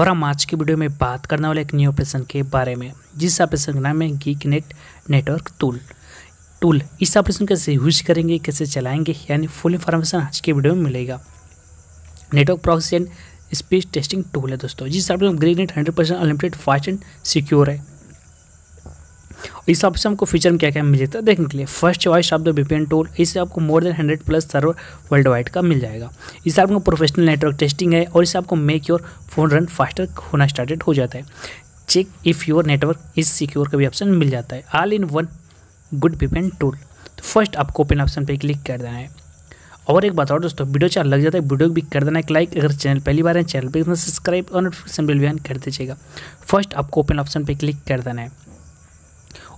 और हम आज की वीडियो में बात करने वाले एक न्यू ऑपरेशन के बारे में जिस ऑपरेशन का नाम है geek net network tool tool इस ऑपरेशन कैसे यूज करेंगे कैसे चलाएंगे यानी फुल इन्फॉर्मेशन आज की वीडियो में मिलेगा network process and speed testing tool है दोस्तों जिस operation Greek net hundred percent unlimited fast and secure है तो इस ऑप्शन आपको फीचर में क्या क्या मिल जाता है देखने के लिए first choice of the VPN tool इससे आपको more than hundred plus server worldwide का मिल जाएगा इससे आपको प्रोफेशनल नेटवर्क टेस्टिंग है और इससे आपको make your phone run faster होना स्टार्टेड हो जाता है check if your network is secure का भी ऑप्शन मिल जाता है all in one good VPN tool तो फर्स्ट आपको ओपन ऑप्शन पर क्लिक कर देना है और एक बात और दोस्तों वीडियो अच्छा लग जाता है वीडियो भी कर देना एक लाइक अगर चैनल पहली बार है चैनल पर सब्सक्राइब और नोटिफिकेशन बिल भी ऑन कर दीजिएगा फर्स्ट आपको ओपन ऑप्शन पर क्लिक कर देना है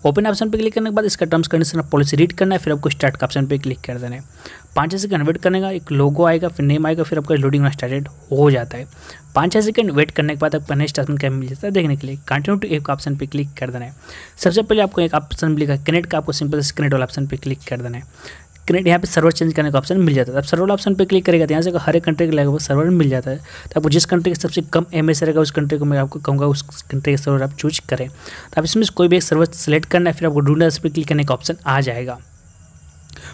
ओपन ऑप्शन पर क्लिक करने के बाद इसका टर्म्स कंडीशन पॉलिसी रीड करना है फिर आपको स्टार्ट का ऑप्शन पर क्लिक कर देना है पाँच सेकंड वेट करने का एक लोगो आएगा फिर नेम आएगा फिर आपका लोडिंग होना स्टार्टेड हो जाता है पाँच छः सेकंड वेट करने के बाद आपको नेक्स्ट ऑप्शन क्या मिल जाता है देखने के लिए कंटिन्यू टू एक ऑप्शन पर क्लिक कर देना है सबसे पहले आपको एक ऑप्शन मिलेगा कनेक्ट का आपको सिंपल से कनेक्ट वाला ऑप्शन पर क्लिक कर देना है कनेक्ट यहाँ पे सर्वर चेंज करने का ऑप्शन मिल जाता है तो आप सर्वर ऑप्शन पे क्लिक करेगा तो यहाँ से हर एक कंट्री के लगभग सर्वर मिल जाता है तो आपको जिस कंट्री के सबसे कम एम रहेगा उस कंट्री को मैं आपको कहूँगा उस कंट्री का सर्वर आप चूज करें तो आप इसमें कोई भी एक सर्वर सेलेक्ट करना है फिर आपको डूडर्स पर क्लिक करने का ऑप्शन आ जाएगा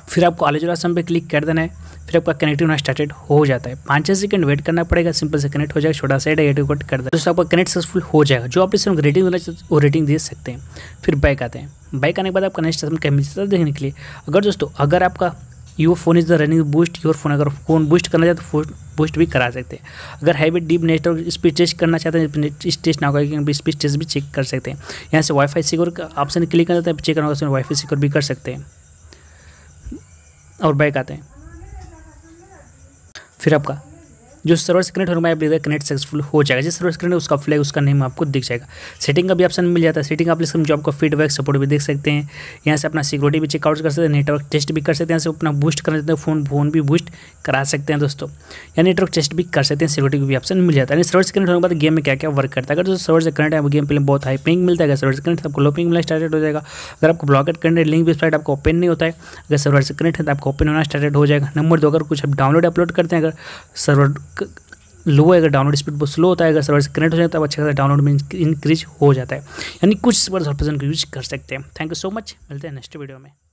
फिर आपको आलोजरा सम पर क्लिक कर देना है फिर आपका कनेक्ट होना स्टार्टेड हो जाता है पाँच छः सेकंड वेट करना पड़ेगा सिंपल से कनेक्ट हो जाएगा छोटा सा एड कोट कर देना दोस्तों आपका कनेक्ट सक्सेसफुल हो जाएगा जो आप इसे रेटिंग देना चाहते वो रेटिंग दे सकते हैं फिर बाइक आते हैं बाइक आने के बाद आपका नेक्स्ट कैमरे देखने के लिए अगर दोस्तों अगर आपका your phone is the running boost your phone अगर फोन बूस्ट करना चाहते तो फोन बूस्ट भी करा सकते हैं अगर highway deep network speed test करना चाहते हैं टेस्ट ना होगा क्योंकि स्पीड टेस्ट भी चेक कर सकते हैं यहाँ से वाईफाई सिक्योर का ऑप्शन क्लिक करना चाहते हैं चेक करना होगा वाईफाई सिक्योर भी कर सकते हैं और बैक आते हैं फिर आपका जो सर्वर से कनेक्ट होने आप कनेक्ट सक्सेसफुल हो जाएगा जिस सर्वर से उसका फ्लैग उसका नेम आपको दिख जाएगा सेटिंग का भी ऑप्शन मिल जाता है सेटिंग आप जो आपको फीडबैक सपोर्ट भी देख सकते हैं यहाँ से अपना सिक्योरिटी भी चेकआउट कर सकते हैं नेटवर्क टेस्ट भी कर सकते हैं यहाँ से अपना बूस्ट कर सकते हैं फोन फोन भी बूस्ट करा सकते हैं दोस्तों या नेटवर्क टेस्ट भी कर सकते हैं सिक्योरिटी भी ऑप्शन मिल जाता है सर्वर से कनेक्ट होने के बाद गेम में क्या क्या वर्क करता है अगर जो सर्वर से कनेक्ट है गेम प्ले बहुत हाई पिंग मिलता है सर्वर से कनेक्ट आपको लो पिंग मिलना स्टार्टेड हो जाएगा अगर आपको ब्लॉकेट करने लिंक वेबसाइट आपको ओपन नहीं होता है अगर सर्वर से कनेक्ट है तो आपको ओपन होना स्टार्टेड हो जाएगा नंबर दो अगर कुछ आप डाउनलोड अपलोड करते हैं अगर सर्वर लो है अगर डाउनलोड स्पीड बहुत स्लो होता है अगर सर्वर से कनेक्ट हो जाता है अच्छा खासा डाउनलोड में इंक्रीज हो जाता है यानी कुछ सर्वर सर्फेसन को यूज कर सकते हैं थैंक यू सो मच मिलते हैं नेक्स्ट वीडियो में